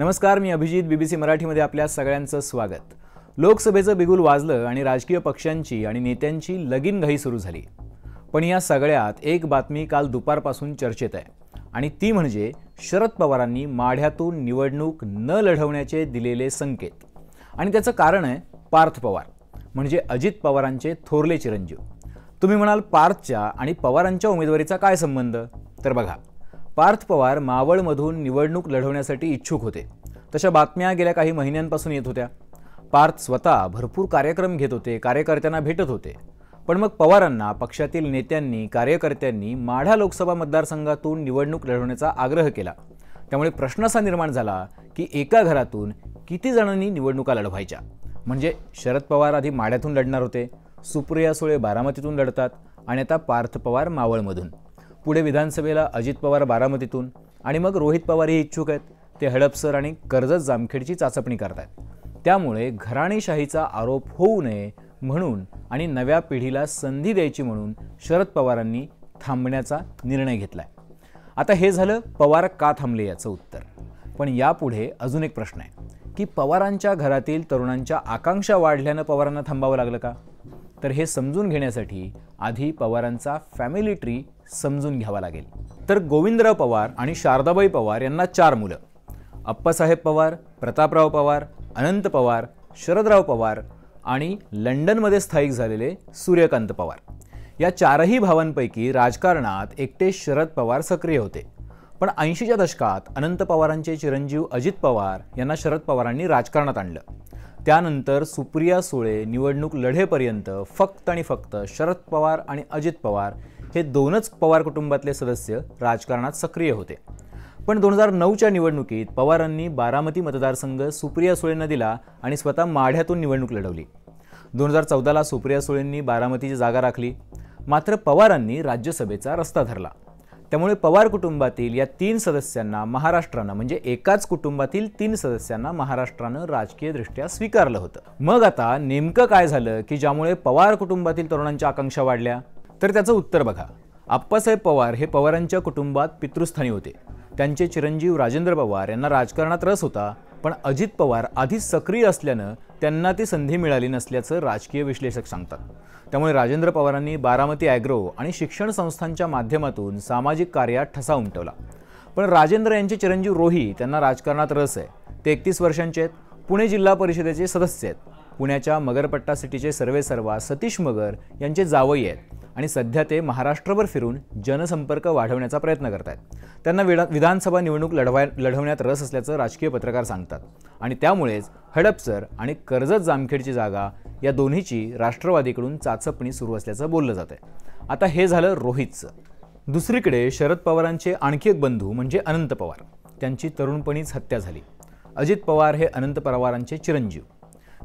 नमस्कार मी अभिजित बीबीसी मराठीमध्ये आपल्या सगळ्यांचं स्वागत लोकसभेचं बिगुल वाजलं आणि राजकीय पक्षांची आणि नेत्यांची लगीन घाई सुरू झाली पण या सगळ्यात एक बातमी काल दुपारपासून चर्चेत आहे आणि ती म्हणजे शरद पवारांनी माढ्यातून निवडणूक न लढवण्याचे दिलेले संकेत आणि त्याचं कारण आहे पार्थ पवार म्हणजे अजित पवारांचे थोरले चिरंजीव तुम्ही म्हणाल पार्थच्या आणि पवारांच्या उमेदवारीचा काय संबंध तर बघा पार्थ पवार मावळमधून निवडणूक लढवण्यासाठी इच्छुक होते तशा बातम्या गेल्या काही महिन्यांपासून येत होत्या पार्थ स्वतः भरपूर कार्यक्रम घेत होते कार्यकर्त्यांना भेटत होते पण मग पवारांना पक्षातील नेत्यांनी कार्यकर्त्यांनी माढा लोकसभा मतदारसंघातून निवडणूक लढवण्याचा आग्रह केला त्यामुळे प्रश्न असा निर्माण झाला की एका घरातून किती जणांनी निवडणुका लढवायच्या म्हणजे शरद पवार आधी माढ्यातून लढणार होते सुप्रिया सुळे बारामतीतून लढतात आणि आता पार्थ पवार मावळमधून पुढे विधानसभेला अजित पवार बारामतीतून आणि मग रोहित पवार हे इच्छुक आहेत ते हडपसर आणि कर्जत जामखेडची चाचपणी आहेत त्यामुळे घराणेशाहीचा आरोप होऊ नये म्हणून आणि नव्या पिढीला संधी द्यायची म्हणून शरद पवारांनी थांबण्याचा निर्णय घेतला आहे आता हे झालं पवार का थांबले याचं उत्तर पण यापुढे अजून एक प्रश्न आहे की पवारांच्या घरातील तरुणांच्या आकांक्षा वाढल्यानं पवारांना थांबावं लागलं का तर हे समजून घेण्यासाठी आधी पवारांचा फॅमिली ट्री समजून घ्यावा लागेल तर गोविंदराव पवार आणि शारदाबाई पवार यांना चार मुलं अप्पासाहेब पवार प्रतापराव पवार अनंत पवार शरदराव पवार आणि लंडनमध्ये स्थायिक झालेले सूर्यकांत पवार या चारही भावांपैकी राजकारणात एकटे शरद पवार सक्रिय होते पण ऐंशीच्या दशकात अनंत पवारांचे चिरंजीव अजित पवार यांना शरद पवारांनी राजकारणात आणलं त्यानंतर सुप्रिया सुळे निवडणूक लढेपर्यंत फक्त आणि फक्त शरद पवार आणि अजित पवार हे दोनच पवार कुटुंबातले सदस्य राजकारणात सक्रिय होते पण दोन हजार नऊच्या निवडणुकीत पवारांनी बारामती मतदारसंघ सुप्रिया सुळेंना दिला आणि स्वतः माढ्यातून निवडणूक लढवली दोन हजार चौदाला सुप्रिया सुळेंनी बारामतीची जागा राखली मात्र पवारांनी राज्यसभेचा रस्ता धरला त्यामुळे पवार कुटुंबातील या तीन सदस्यांना महाराष्ट्रानं म्हणजे एकाच कुटुंबातील तीन सदस्यांना महाराष्ट्रानं राजकीयदृष्ट्या स्वीकारलं होतं मग आता नेमकं काय झालं की ज्यामुळे पवार कुटुंबातील तरुणांच्या आकांक्षा वाढल्या तर त्याचं उत्तर बघा आप्पासाहेब पवार हे पवारांच्या कुटुंबात पितृस्थानी होते त्यांचे चिरंजीव राजेंद्र पवार यांना राजकारणात रस होता पण अजित पवार आधीच सक्रिय असल्यानं त्यांना ती संधी मिळाली नसल्याचं राजकीय विश्लेषक सांगतात त्यामुळे राजेंद्र पवारांनी बारामती ॲग्रो आणि शिक्षण संस्थांच्या माध्यमातून सामाजिक कार्यात ठसा उमटवला पण राजेंद्र यांचे चिरंजीव रोही त्यांना राजकारणात रस आहे ते एकतीस वर्षांचे आहेत पुणे जिल्हा परिषदेचे सदस्य आहेत पुण्याच्या मगरपट्टा सिटीचे सर्वे सर्वा सतीश मगर यांचे जावई आहेत आणि सध्या ते महाराष्ट्रभर फिरून जनसंपर्क वाढवण्याचा प्रयत्न करत आहेत त्यांना विडा विधानसभा निवडणूक लढवाय लढवण्यात रस असल्याचं राजकीय पत्रकार सांगतात आणि त्यामुळेच हडपसर आणि कर्जत जामखेडची जागा या दोन्हीची राष्ट्रवादीकडून चाचपणी सुरू असल्याचं बोललं जात आहे आता हे झालं रोहितचं दुसरीकडे शरद पवारांचे आणखी एक बंधू म्हणजे अनंत पवार त्यांची तरुणपणीच हत्या झाली अजित पवार हे अनंत पवारांचे चिरंजीव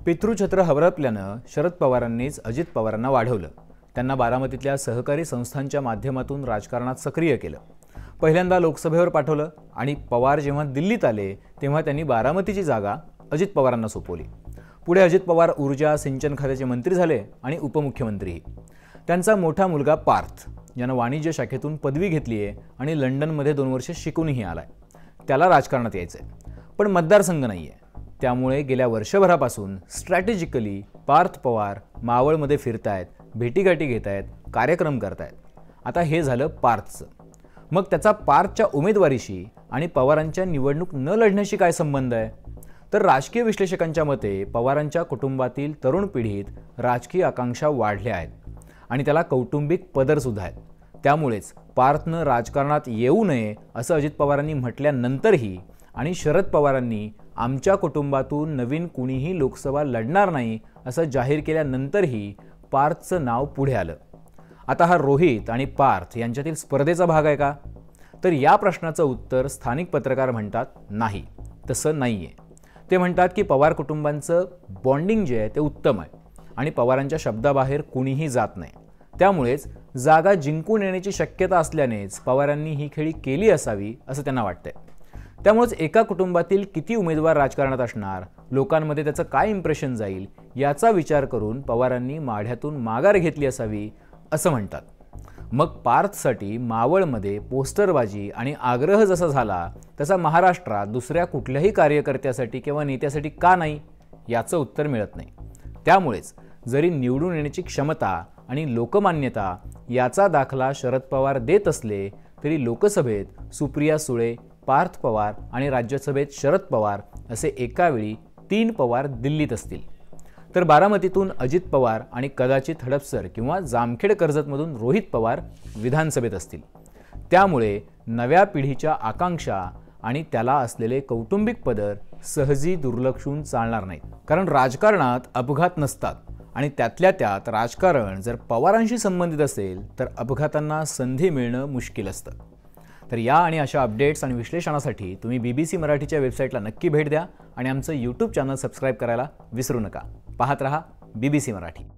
पितृछत्र हवरपल्यानं शरद पवारांनीच अजित पवारांना वाढवलं त्यांना बारामतीतल्या सहकारी संस्थांच्या माध्यमातून राजकारणात सक्रिय केलं पहिल्यांदा लोकसभेवर पाठवलं आणि पवार जेव्हा दिल्लीत आले तेव्हा त्यांनी बारामतीची जागा अजित पवारांना सोपवली पुढे अजित पवार ऊर्जा सिंचन खात्याचे मंत्री झाले आणि उपमुख्यमंत्रीही त्यांचा मोठा मुलगा पार्थ यानं वाणिज्य शाखेतून पदवी घेतली आहे आणि लंडनमध्ये दोन वर्षे शिकूनही आलाय त्याला राजकारणात यायचं पण मतदारसंघ नाही आहे त्यामुळे गेल्या वर्षभरापासून स्ट्रॅटेजिकली पार्थ पवार मावळमध्ये फिरतायत भेटीगाठी घेत आहेत कार्यक्रम करतायत आता हे झालं पार्थचं मग त्याचा पार्थच्या उमेदवारीशी आणि पवारांच्या निवडणूक न लढण्याशी काय संबंध आहे तर राजकीय विश्लेषकांच्या मते पवारांच्या कुटुंबातील तरुण पिढीत राजकीय आकांक्षा वाढल्या आहेत आणि त्याला कौटुंबिक पदरसुद्धा आहेत त्यामुळेच पार्थनं राजकारणात येऊ नये असं अजित पवारांनी म्हटल्यानंतरही आणि शरद पवारांनी आमच्या कुटुंबातून नवीन कुणीही लोकसभा लढणार नाही असं जाहीर केल्यानंतरही पार्थचं नाव पुढे आलं आता हा रोहित आणि पार्थ यांच्यातील स्पर्धेचा भाग आहे का तर या प्रश्नाचं उत्तर स्थानिक पत्रकार म्हणतात नाही तसं नाही आहे ते म्हणतात की पवार कुटुंबांचं बॉन्डिंग जे आहे ते उत्तम आहे आणि पवारांच्या शब्दाबाहेर कुणीही जात नाही त्यामुळेच जागा जिंकून येण्याची शक्यता असल्यानेच पवारांनी ही खेळी केली असावी असं त्यांना वाटतंय त्यामुळेच एका कुटुंबातील किती उमेदवार राजकारणात असणार लोकांमध्ये त्याचं काय इम्प्रेशन जाईल याचा विचार करून पवारांनी माढ्यातून माघार घेतली असावी असं म्हणतात मग पार्थसाठी मावळमध्ये पोस्टरबाजी आणि आग्रह जसा झाला तसा महाराष्ट्रात दुसऱ्या कुठल्याही कार्यकर्त्यासाठी किंवा नेत्यासाठी का नाही याचं उत्तर मिळत नाही त्यामुळेच जरी निवडून येण्याची क्षमता आणि लोकमान्यता याचा दाखला शरद पवार देत असले तरी लोकसभेत सुप्रिया सुळे पार्थ पवार आणि राज्यसभेत शरद पवार असे एकावेळी तीन पवार दिल्लीत असतील तर बारामतीतून अजित पवार आणि कदाचित हडपसर किंवा जामखेड कर्जतमधून रोहित पवार विधानसभेत असतील त्यामुळे नव्या पिढीच्या आकांक्षा आणि त्याला असलेले कौटुंबिक पदर सहजी दुर्लक्षून चालणार नाहीत कारण राजकारणात अपघात नसतात आणि त्यातल्या त्यात राजकारण जर पवारांशी संबंधित असेल तर अपघातांना संधी मिळणं मुश्किल असतं तर या आणि अशा अपडेट्स आणि विश्लेषणासाठी तुम्ही बी बी सी मराठीच्या वेबसाईटला नक्की भेट द्या आणि आमचं यूट्यूब चॅनल सबस्क्राईब करायला विसरू नका पाहत रहा बी बी सी मराठी